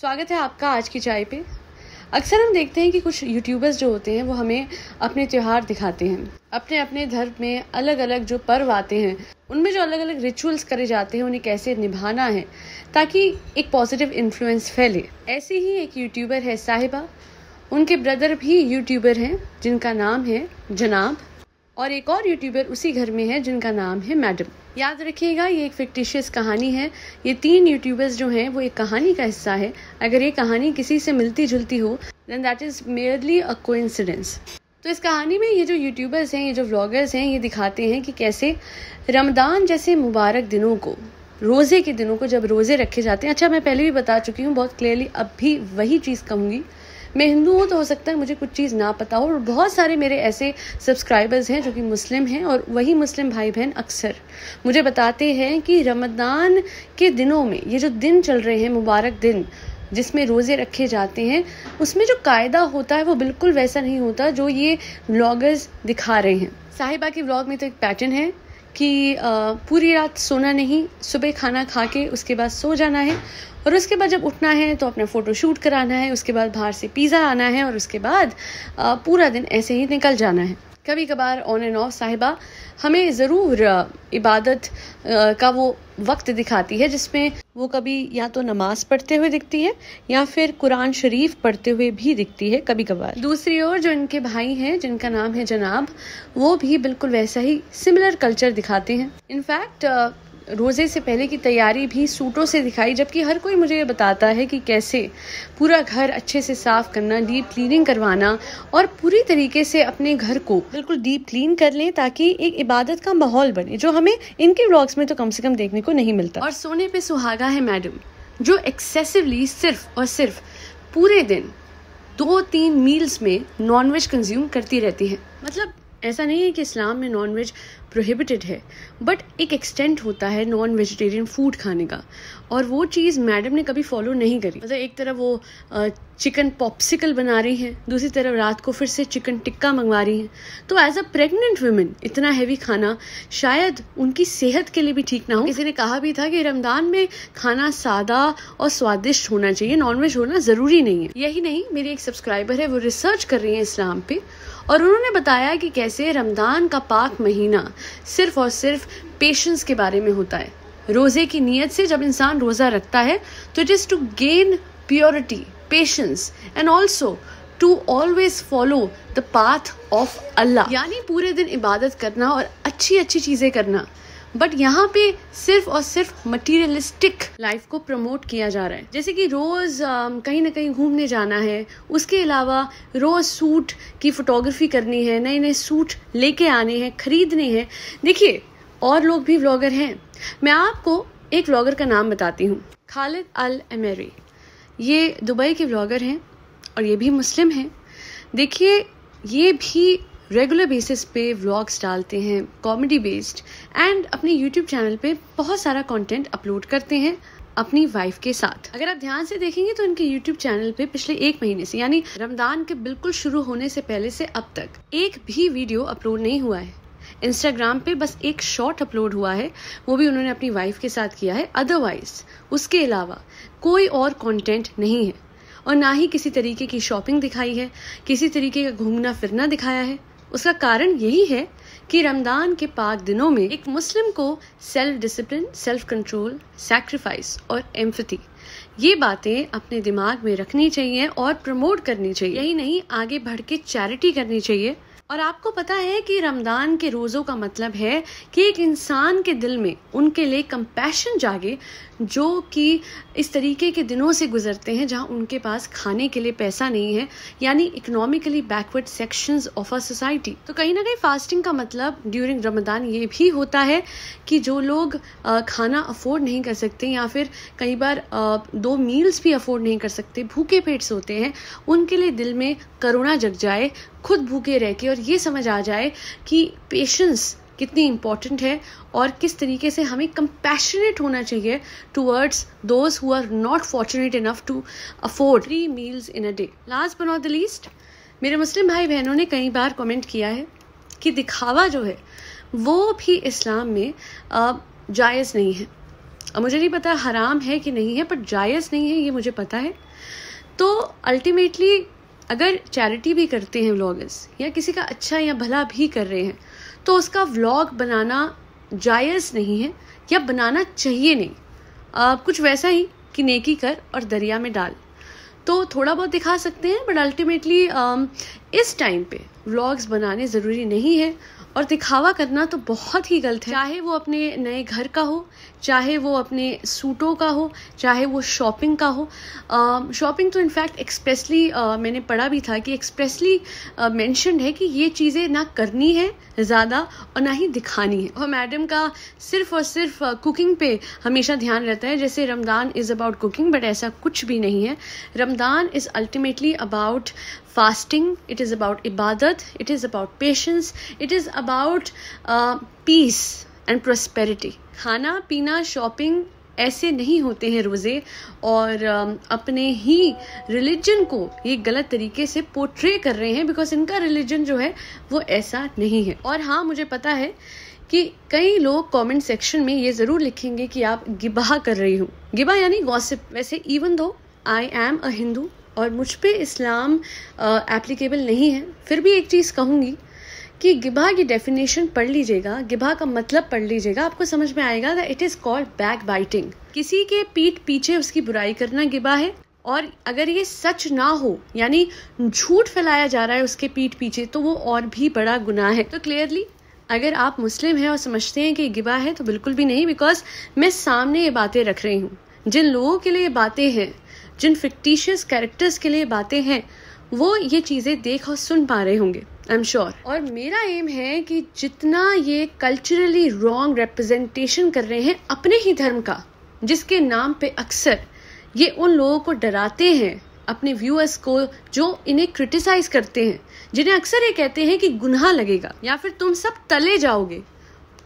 स्वागत है आपका आज की चाय पे अक्सर हम देखते हैं कि कुछ यूट्यूबर्स जो होते हैं वो हमें अपने त्यौहार दिखाते हैं अपने अपने धर्म में अलग अलग जो पर्व आते हैं उनमें जो अलग अलग रिचुअल्स करे जाते हैं उन्हें कैसे निभाना है ताकि एक पॉजिटिव इन्फ्लुएंस फैले ऐसे ही एक यूट्यूबर है साहिबा उनके ब्रदर भी यूट्यूबर हैं जिनका नाम है जनाब और एक और यूट्यूबर उसी घर में है जिनका नाम है मैडम याद रखिएगा ये एक फिक्टिशियस कहानी है ये तीन यूट्यूबर्स जो हैं वो एक कहानी का हिस्सा है अगर ये कहानी किसी से मिलती जुलती हो then that is merely a coincidence तो इस कहानी में ये जो यूट्यूबर्स हैं ये जो व्लॉगर्स हैं ये दिखाते हैं कि कैसे रमदान जैसे मुबारक दिनों को रोज़े के दिनों को जब रोज़े रखे जाते हैं अच्छा मैं पहले भी बता चुकी हूँ बहुत क्लियरली अब भी वही चीज़ कहूँगी मैं हिंदू हूँ तो हो सकता है मुझे कुछ चीज़ ना पता हो और बहुत सारे मेरे ऐसे सब्सक्राइबर्स हैं जो कि मुस्लिम हैं और वही मुस्लिम भाई बहन अक्सर मुझे बताते हैं कि रमदान के दिनों में ये जो दिन चल रहे हैं मुबारक दिन जिसमें रोज़े रखे जाते हैं उसमें जो कायदा होता है वो बिल्कुल वैसा नहीं होता जो ये ब्लॉगर्स दिखा रहे हैं साहिबा के ब्लॉग में तो एक पैटर्न है कि पूरी रात सोना नहीं सुबह खाना खा के उसके बाद सो जाना है और उसके बाद जब उठना है तो अपना फ़ोटो शूट कराना है उसके बाद बाहर से पिज़्ज़ा आना है और उसके बाद पूरा दिन ऐसे ही निकल जाना है कभी कभार ऑन एंड ऑफ साहिबा हमें ज़रूर इबादत का वो वक्त दिखाती है जिसमें वो कभी या तो नमाज पढ़ते हुए दिखती है या फिर कुरान शरीफ पढ़ते हुए भी दिखती है कभी कभार दूसरी ओर जो इनके भाई हैं जिनका नाम है जनाब वो भी बिल्कुल वैसा ही सिमिलर कल्चर दिखाते हैं इनफैक्ट रोज़े से पहले की तैयारी भी सूटों से दिखाई जबकि हर कोई मुझे ये बताता है कि कैसे पूरा घर अच्छे से साफ़ करना डीप क्लीनिंग करवाना और पूरी तरीके से अपने घर को बिल्कुल डीप क्लीन कर लें ताकि एक इबादत का माहौल बने जो हमें इनके ब्लॉग्स में तो कम से कम देखने को नहीं मिलता और सोने पर सुहागा है मैडम जो एक्सेसिवली सिर्फ और सिर्फ पूरे दिन दो तीन मील्स में नॉनवेज कंज्यूम करती रहती है मतलब ऐसा नहीं है कि इस्लाम में नॉन वेज प्रोहिबिटेड है बट एक एक्सटेंट होता है नॉन वेजिटेरियन फूड खाने का और वो चीज़ मैडम ने कभी फॉलो नहीं करी मतलब एक तरफ वो चिकन पॉप्सिकल बना रही हैं दूसरी तरफ रात को फिर से चिकन टिक्का मंगवा रही हैं तो एज अ प्रेग्नेंट वुमेन इतना हैवी खाना शायद उनकी सेहत के लिए भी ठीक ना हो किसी ने कहा भी था कि रमदान में खाना सादा और स्वादिष्ट होना चाहिए नॉनवेज होना ज़रूरी नहीं है यही नहीं मेरी एक सब्सक्राइबर है वो रिसर्च कर रही हैं इस्लाम पर और उन्होंने बताया कि कैसे रमज़ान का पाक महीना सिर्फ और सिर्फ पेशेंस के बारे में होता है रोज़े की नीयत से जब इंसान रोज़ा रखता है तो it is to gain purity patience and also to always follow the path of अल्लाह यानी पूरे दिन इबादत करना और अच्छी अच्छी चीज़ें करना बट यहाँ पे सिर्फ और सिर्फ मटीरियलिस्टिक लाइफ को प्रमोट किया जा रहा है जैसे कि रोज़ um, कहीं ना कहीं घूमने जाना है उसके अलावा रोज़ सूट की फ़ोटोग्राफी करनी है नए नए सूट लेके आने हैं ख़रीदने हैं देखिए और लोग भी व्लॉगर हैं मैं आपको एक व्लॉगर का नाम बताती हूँ खालिद अल अमेरी ये दुबई के व्लॉगर हैं और ये भी मुस्लिम हैं देखिए ये भी रेगुलर बेसिस पे व्लॉग्स डालते हैं कॉमेडी बेस्ड एंड अपने यूट्यूब चैनल पे बहुत सारा कंटेंट अपलोड करते हैं अपनी वाइफ के साथ अगर आप ध्यान से देखेंगे तो इनके यूट्यूब चैनल पे पिछले एक महीने से यानी रमदान के बिल्कुल शुरू होने से पहले से अब तक एक भी वीडियो अपलोड नहीं हुआ है इंस्टाग्राम पे बस एक शॉर्ट अपलोड हुआ है वो भी उन्होंने अपनी वाइफ के साथ किया है अदरवाइज उसके अलावा कोई और कंटेंट नहीं है और ना ही किसी तरीके की शॉपिंग दिखाई है किसी तरीके का घूमना फिरना दिखाया है उसका कारण यही है कि रमदान के पाक दिनों में एक मुस्लिम को self discipline self control sacrifice और एम्फती ये बातें अपने दिमाग में रखनी चाहिए और प्रमोट करनी चाहिए यही नहीं आगे बढ़ के चैरिटी करनी चाहिए और आपको पता है कि रमज़ान के रोज़ों का मतलब है कि एक इंसान के दिल में उनके लिए कंपैशन जागे जो कि इस तरीके के दिनों से गुजरते हैं जहां उनके पास खाने के लिए पैसा नहीं है यानी economically backward sections of a society तो कहीं ना कहीं फास्टिंग का मतलब ड्यूरिंग रमदान ये भी होता है कि जो लोग खाना अफोर्ड नहीं कर सकते या फिर कई बार दो मील्स भी अफोर्ड नहीं कर सकते भूखे पेट सोते हैं उनके लिए दिल में करुणा जग जाए खुद भूखे रह के और ये समझ आ जाए कि पेशेंस कितनी इम्पॉर्टेंट है और किस तरीके से हमें कंपैशनेट होना चाहिए towards those who are not fortunate enough to afford three meals in a day last but of the least मेरे मुस्लिम भाई बहनों ने कई बार कमेंट किया है कि दिखावा जो है वो भी इस्लाम में जायज़ नहीं है मुझे नहीं पता हराम है कि नहीं है पर जायज़ नहीं है ये मुझे पता है तो अल्टीमेटली अगर चैरिटी भी करते हैं व्लॉगर्स या किसी का अच्छा या भला भी कर रहे हैं तो उसका व्लॉग बनाना जायज़ नहीं है या बनाना चाहिए नहीं आ, कुछ वैसा ही कि नेकी कर और दरिया में डाल तो थोड़ा बहुत दिखा सकते हैं बट अल्टीमेटली इस टाइम पे व्लॉग्स बनाने ज़रूरी नहीं है और दिखावा करना तो बहुत ही गलत है चाहे वो अपने नए घर का हो चाहे वो अपने सूटों का हो चाहे वो शॉपिंग का हो शॉपिंग uh, तो इनफैक्ट एक्सप्रेसली uh, मैंने पढ़ा भी था कि एक्सप्रेसली मैंशनड uh, है कि ये चीज़ें ना करनी है ज़्यादा और ना ही दिखानी है और मैडम का सिर्फ और सिर्फ कुकिंग पे हमेशा ध्यान रहता है जैसे Ramadan is about cooking but ऐसा कुछ भी नहीं है Ramadan is ultimately about fasting it is about ibadat it is about patience it is about uh, peace and prosperity खाना पीना शॉपिंग ऐसे नहीं होते हैं रोज़े और um, अपने ही रिलीजन को ये गलत तरीके से पोर्ट्रे कर रहे हैं बिकॉज इनका रिलीजन जो है वो ऐसा नहीं है और हाँ मुझे पता है कि कई लोग कमेंट सेक्शन में ये ज़रूर लिखेंगे कि आप गिबाह कर रही हूँ गिबाह यानी गॉसिप वैसे even though I am a Hindu और मुझ पर इस्लाम एप्लीकेबल नहीं है फिर भी एक चीज़ कहूँगी कि गिबा की डेफिनेशन पढ़ लीजिएगा गिबा का मतलब पढ़ लीजिएगा आपको समझ में आएगा that is called backbiting किसी के पीठ पीछे उसकी बुराई करना गिबा है और अगर ये सच ना हो यानी झूठ फैलाया जा रहा है उसके पीठ पीछे तो वो और भी बड़ा गुनाह है तो क्लियरली अगर आप मुस्लिम हैं और समझते हैं कि गिबा है तो बिल्कुल भी नहीं बिकॉज मैं सामने ये बातें रख रही हूँ जिन लोगों के लिए ये बातें हैं जिन फिक्टिशियस कैरेक्टर्स के लिए बातें हैं वो ये चीज़ें देख और सुन पा रहे होंगे आई एम श्योर और मेरा एम है कि जितना ये कल्चरली रॉन्ग रिप्रेजेंटेशन कर रहे हैं अपने ही धर्म का जिसके नाम पे अक्सर ये उन लोगों को डराते हैं अपने व्यूअर्स को जो इन्हें क्रिटिसाइज करते हैं जिन्हें अक्सर ये कहते हैं कि गुनाह लगेगा या फिर तुम सब तले जाओगे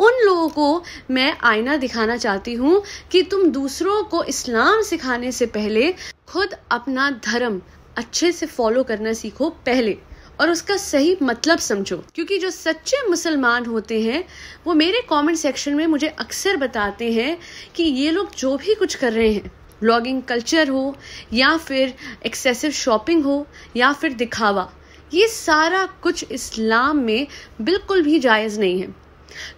उन लोगों को मैं आईना दिखाना चाहती हूँ कि तुम दूसरों को इस्लाम सिखाने से पहले खुद अपना धर्म अच्छे से फॉलो करना सीखो पहले और उसका सही मतलब समझो क्योंकि जो सच्चे मुसलमान होते हैं वो मेरे कमेंट सेक्शन में मुझे अक्सर बताते हैं कि ये लोग जो भी कुछ कर रहे हैं ब्लॉगिंग कल्चर हो या फिर एक्सेसिव शॉपिंग हो या फिर दिखावा ये सारा कुछ इस्लाम में बिल्कुल भी जायज़ नहीं है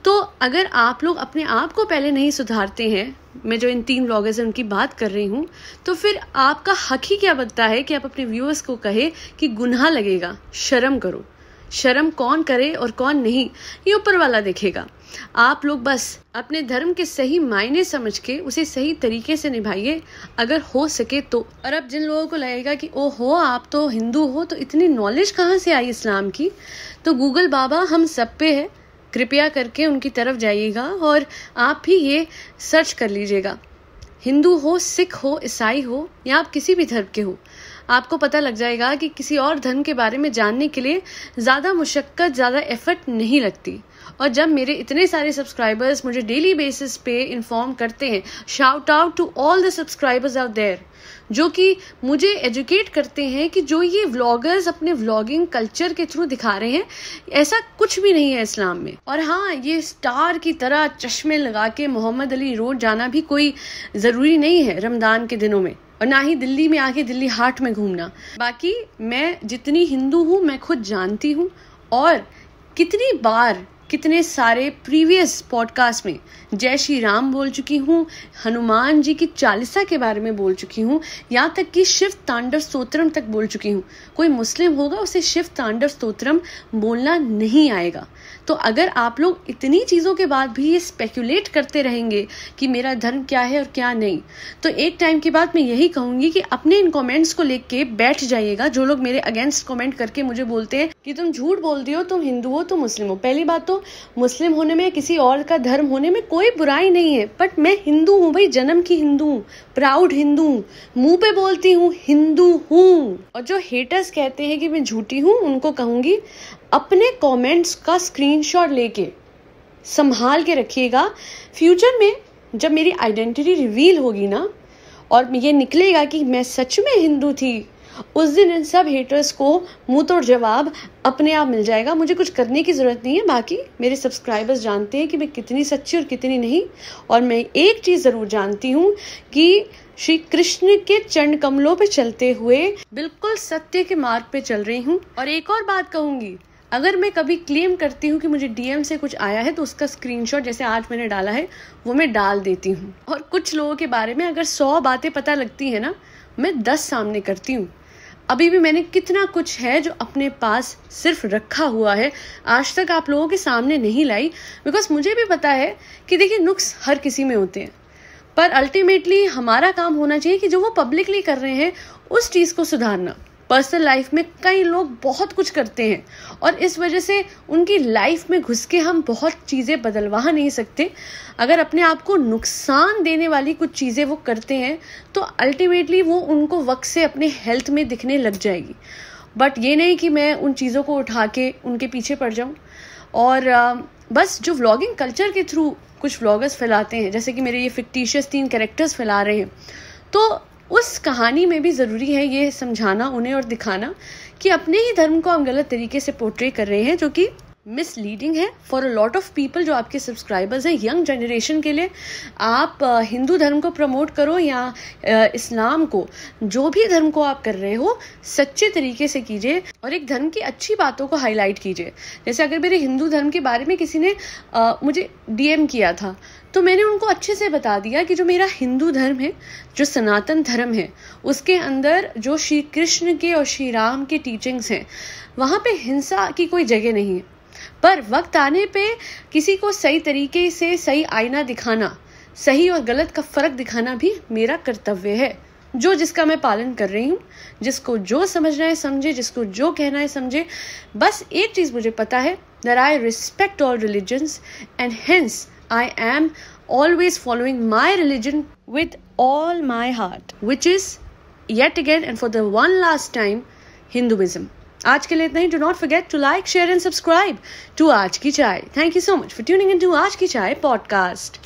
तो अगर आप लोग अपने आप को पहले नहीं सुधारते हैं मैं जो इन तीन ब्लॉगर्स हैं उनकी बात कर रही हूँ तो फिर आपका हक ही क्या बनता है कि आप अपने व्यूअर्स को कहे कि गुनाह लगेगा शर्म करो शर्म कौन करे और कौन नहीं ये ऊपर वाला देखेगा आप लोग बस अपने धर्म के सही मायने समझ के उसे सही तरीके से निभाइए अगर हो सके तो और अब जिन लोगों को लगेगा कि ओ हो आप तो हिंदू हो तो इतनी नॉलेज कहाँ से आई इस्लाम की तो गूगल बाबा हम सब पे है कृपया करके उनकी तरफ जाइएगा और आप भी ये सर्च कर लीजिएगा हिंदू हो सिख हो ईसाई हो या आप किसी भी धर्म के हो आपको पता लग जाएगा कि किसी और धर्म के बारे में जानने के लिए ज़्यादा मुशक्क़त ज़्यादा एफर्ट नहीं लगती और जब मेरे इतने सारे सब्सक्राइबर्स मुझे डेली बेसिस पे इन्फॉर्म करते हैं shout out to all the subscribers out there जो कि मुझे एजुकेट करते हैं कि जो ये व्लॉगर्स अपने व्लॉगिंग कल्चर के थ्रू दिखा रहे हैं ऐसा कुछ भी नहीं है इस्लाम में और हाँ ये स्टार की तरह चश्मे लगा के मोहम्मद अली रोड जाना भी कोई ज़रूरी नहीं है रमज़ान के दिनों में और ना ही दिल्ली में आके दिल्ली हाट में घूमना बाकी मैं जितनी हिंदू हूँ मैं खुद जानती हूँ और कितनी बार कितने सारे प्रीवियस पॉडकास्ट में जय श्री राम बोल चुकी हूँ हनुमान जी की चालीसा के बारे में बोल चुकी हूँ यहाँ तक कि शिव तांडव स्तोत्रम तक बोल चुकी हूँ कोई मुस्लिम होगा उसे शिव तांडव स्तोत्रम बोलना नहीं आएगा तो अगर आप लोग इतनी चीज़ों के बाद भी ये स्पेकुलेट करते रहेंगे कि मेरा धर्म क्या है और क्या नहीं तो एक टाइम के बाद मैं यही कहूँगी कि अपने इन कॉमेंट्स को लेके बैठ जाइएगा जो लोग मेरे अगेंस्ट कॉमेंट करके मुझे बोलते हैं कि तुम झूठ बोलती हो तुम हिंदू हो तुम मुस्लिम हो पहली बात तो मुस्लिम होने में किसी और का धर्म होने में कोई बुराई नहीं है बट मैं हिंदू हूँ भाई जन्म की हिंदू हूँ प्राउड हिंदू हूँ मुंह पे बोलती हूँ हिंदू हूँ और जो हेटर्स कहते हैं कि मैं झूठी हूँ उनको कहूंगी अपने कमेंट्स का स्क्रीनशॉट लेके संभाल के रखिएगा फ्यूचर में जब मेरी आइडेंटिटी रिवील होगी ना और ये निकलेगा कि मैं सच में हिंदू थी उस दिन इन सब हेटर्स को मुंह तोड़ जवाब अपने आप मिल जाएगा मुझे कुछ करने की ज़रूरत नहीं है बाकी मेरे सब्सक्राइबर्स जानते हैं कि मैं कितनी सच्ची और कितनी नहीं और मैं एक चीज़ ज़रूर जानती हूँ कि श्री कृष्ण के चंड कमलों पे चलते हुए बिल्कुल सत्य के मार्ग पे चल रही हूँ और एक और बात कहूँगी अगर मैं कभी क्लेम करती हूँ कि मुझे डीएम से कुछ आया है तो उसका स्क्रीनशॉट जैसे आज मैंने डाला है वो मैं डाल देती हूँ और कुछ लोगों के बारे में अगर सौ बातें पता लगती है ना मैं दस सामने करती हूँ अभी भी मैंने कितना कुछ है जो अपने पास सिर्फ रखा हुआ है आज तक आप लोगों के सामने नहीं लाई बिकॉज मुझे भी पता है कि देखिए नुक्स हर किसी में होते हैं पर अल्टीमेटली हमारा काम होना चाहिए कि जो वो पब्लिकली कर रहे हैं उस चीज़ को सुधारना पर्सनल लाइफ में कई लोग बहुत कुछ करते हैं और इस वजह से उनकी लाइफ में घुस के हम बहुत चीज़ें बदलवा नहीं सकते अगर अपने आप को नुकसान देने वाली कुछ चीज़ें वो करते हैं तो अल्टीमेटली वो उनको वक्त से अपने हेल्थ में दिखने लग जाएगी बट ये नहीं कि मैं उन चीज़ों को उठा के उनके पीछे पड़ जाऊँ और बस जो व्लॉगिंग कल्चर के थ्रू कुछ व्लॉगर्स फैलाते हैं जैसे कि मेरे ये फिक्टिशियस तीन कैरेक्टर्स फैला रहे हैं तो उस कहानी में भी ज़रूरी है ये समझाना उन्हें और दिखाना कि अपने ही धर्म को हम गलत तरीके से पोर्ट्रे कर रहे हैं जो कि मिसलीडिंग है for a lot of people जो आपके सब्सक्राइबर्स हैं यंग जनरेशन के लिए आप uh, हिंदू धर्म को प्रमोट करो या uh, इस्लाम को जो भी धर्म को आप कर रहे हो सच्चे तरीके से कीजिए और एक धर्म की अच्छी बातों को हाईलाइट कीजिए जैसे अगर मेरे हिंदू धर्म के बारे में किसी ने आ, uh, मुझे डीएम किया था तो मैंने उनको अच्छे से बता दिया कि जो मेरा हिंदू धर्म है जो सनातन धर्म है उसके अंदर जो श्री कृष्ण के और श्री राम के टीचिंग्स हैं वहाँ पे हिंसा की कोई जगह नहीं है पर वक्त आने पे किसी को सही तरीके से सही आईना दिखाना सही और गलत का फर्क दिखाना भी मेरा कर्तव्य है जो जिसका मैं पालन कर रही हूँ जिसको जो समझना है समझे जिसको जो कहना है समझे बस एक चीज मुझे पता है दर I respect all religion and hence I am always following my religion with all my heart which is yet again and for the one last time Hinduism आज के लिए इतना ही do not forget to like share and subscribe to आज की चाय thank you so much for tuning in to आज की चाय पॉडकास्ट